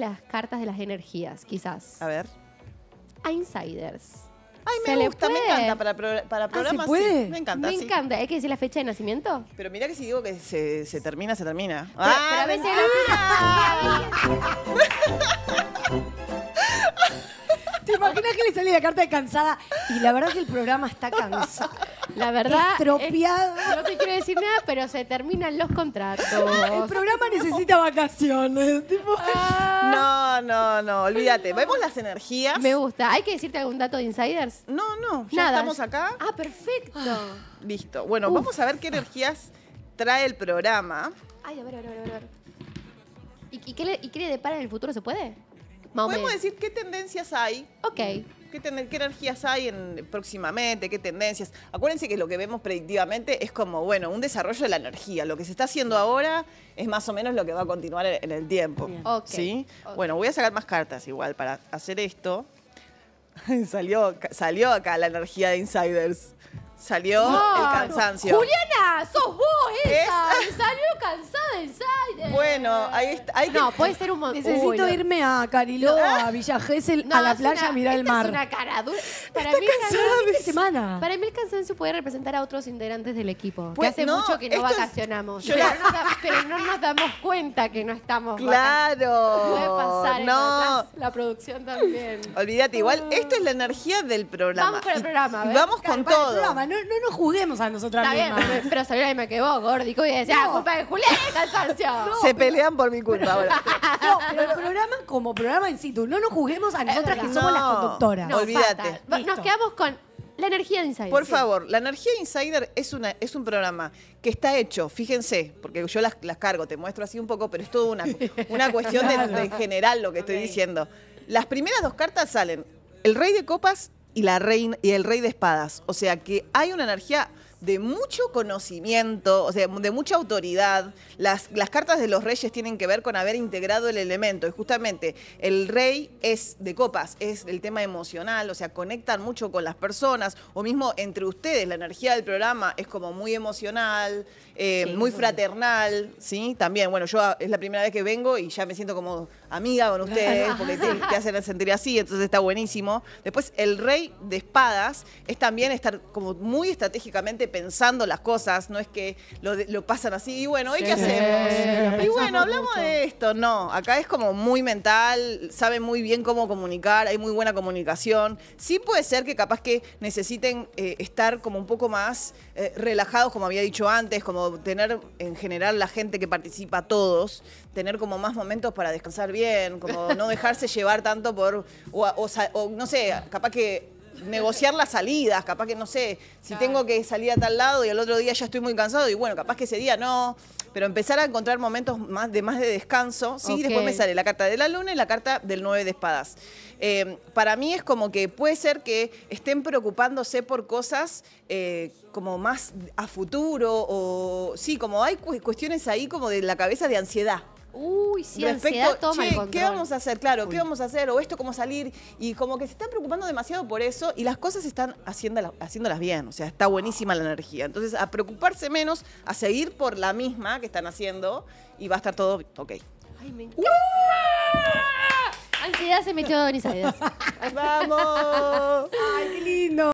las cartas de las energías, quizás. A ver. A Insiders. Ay, me gusta, me encanta. Para, para ah, programas. ¿se puede? me encanta. Me encanta. ¿Hay que decir la fecha de nacimiento? Pero mirá que si digo que se, termina, se termina. ah, ah, carta de cansada. Y la verdad es que el programa está cansado. La verdad. no te quiero decir nada, pero se terminan los contratos. El programa necesita vacaciones. Ah. No, no, no. Olvídate. Vemos las energías. Me gusta. ¿Hay que decirte algún dato de insiders? No, no. Ya estamos acá. Ah, perfecto. Ah, listo. Bueno, vamos a ver qué energías trae el programa. Ay, a ver, a ver, a ver. ¿Y, qué le, ¿Y qué le depara en el futuro? ¿Se puede? Podemos decir qué tendencias hay. Ok. ¿Qué, energías hay en, próximamente? ¿Qué tendencias? Acuérdense que lo que vemos predictivamente es como, bueno, un desarrollo de la energía. Lo que se está haciendo ahora es más o menos lo que va a continuar en el tiempo. ¿Sí? Bueno, voy a sacar más cartas igual para hacer esto. salió, salió acá la energía de insiders. Salió el cansancio. Juliana, sos vos esa. Salió cansada insiders. Bueno, ahí está. no, puede ser un montón. Necesito irme a Cariló, a Villa Gesell, a la playa, mirar el mar. Es una cara dura. Para está mí, cansada de semana. Para mí el cansancio puede representar a otros integrantes del equipo. que pues hace mucho que no vacacionamos. Pero, no nos damos cuenta que no estamos Claro. Puede pasar. No. La producción también. Olvídate, igual, esto es la energía del programa. Vamos con el programa. Vamos con todo. No, no nos juguemos a nosotras mismas. Bien, pero, salir salió ahí me quedó gordico y decía, culpa de Julián, cansancio se pelean por mi culpa ahora. No, pero el programa como programa en situ. No nos juguemos a nosotras que somos las conductoras. olvídate. Nos quedamos con la energía de Insider. Por favor, la energía Insider es, una, es un programa que está hecho, fíjense, porque yo las, cargo, te muestro así un poco, pero es todo una, una cuestión de, general lo que estoy diciendo. Las primeras dos cartas salen el rey de copas y, la reina, y el rey de espadas. O sea que hay una energía de mucho conocimiento, o sea, de mucha autoridad. Las, las cartas de los reyes tienen que ver con haber integrado el elemento. Y justamente el rey es de copas, es el tema emocional, o sea, conectan mucho con las personas, o mismo entre ustedes, la energía del programa es como muy emocional, eh, muy fraternal, ¿sí? También, bueno, yo ah, es la primera vez que vengo y ya me siento como amiga con ustedes, porque te, te hacen sentir así, entonces está buenísimo. Después, el rey de espadas es también estar como muy estratégicamente pensando las cosas, no es que lo, pasan así, y bueno, ¿y qué hacemos? Y bueno, hablamos de esto. No, acá es como muy mental, saben muy bien cómo comunicar, hay muy buena comunicación. Sí puede ser que capaz que necesiten eh, estar como un poco más eh, relajados, como había dicho antes, como tener en general la gente que participa todos, tener como más momentos para descansar bien, como no dejarse llevar tanto por, o no sé, capaz que negociar las salidas, capaz que no sé, si tengo que salir a tal lado y al otro día ya estoy muy cansado y bueno, capaz que ese día no, pero empezar a encontrar momentos más de más de descanso, sí, después me sale la carta de la luna y la carta del 9 de espadas. Eh, para mí es como que puede ser que estén preocupándose por cosas eh, como más a futuro o sí, como hay cuestiones ahí como de la cabeza de ansiedad. Uy, sí, toma ¿qué vamos a hacer? Claro, ¿qué vamos a hacer? O esto, ¿cómo salir? Y como que se están preocupando demasiado por eso y las cosas están haciéndolas, bien. O sea, está buenísima la energía. Entonces, a preocuparse menos, a seguir por la misma que están haciendo y va a estar todo ok. Ay, me encanta. Ansiedad se metió en ¡Vamos! ¡Ay, qué lindo!